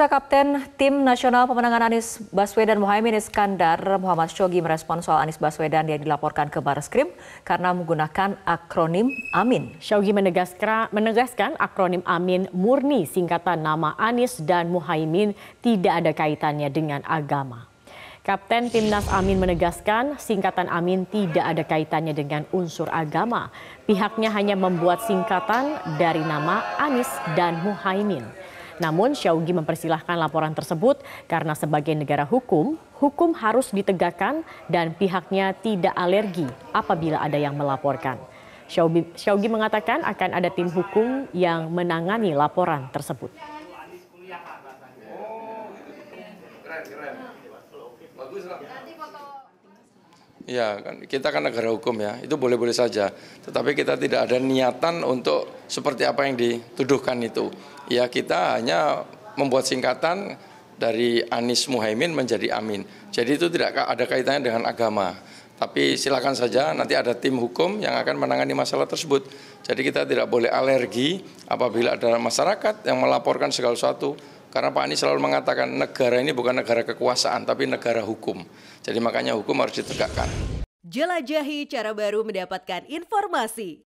Pemirsa Kapten Tim Nasional Pemenangan Anies Baswedan Muhammad Iskandar Muhammad Shogi merespon soal Anies Baswedan yang dilaporkan ke Barreskrim karena menggunakan akronim AMIN. Shogi menegaskan, menegaskan akronim AMIN murni singkatan nama Anies dan Muhaimin tidak ada kaitannya dengan agama. Kapten Timnas Amin menegaskan singkatan Amin tidak ada kaitannya dengan unsur agama. Pihaknya hanya membuat singkatan dari nama Anies dan Muhaimin. Namun Syaugi mempersilahkan laporan tersebut karena sebagai negara hukum, hukum harus ditegakkan dan pihaknya tidak alergi apabila ada yang melaporkan. Syaugi, mengatakan akan ada tim hukum yang menangani laporan tersebut. Ya, kan, kita kan negara hukum ya, itu boleh-boleh saja. Tetapi kita tidak ada niatan untuk seperti apa yang dituduhkan itu. Ya kita hanya membuat singkatan dari Anis Muhaimin menjadi Amin. Jadi itu tidak ada kaitannya dengan agama. Tapi silakan saja nanti ada tim hukum yang akan menangani masalah tersebut. Jadi kita tidak boleh alergi apabila ada masyarakat yang melaporkan segala sesuatu karena Pak Anies selalu mengatakan negara ini bukan negara kekuasaan tapi negara hukum. Jadi makanya hukum harus ditegakkan. Jelajahi cara baru mendapatkan informasi.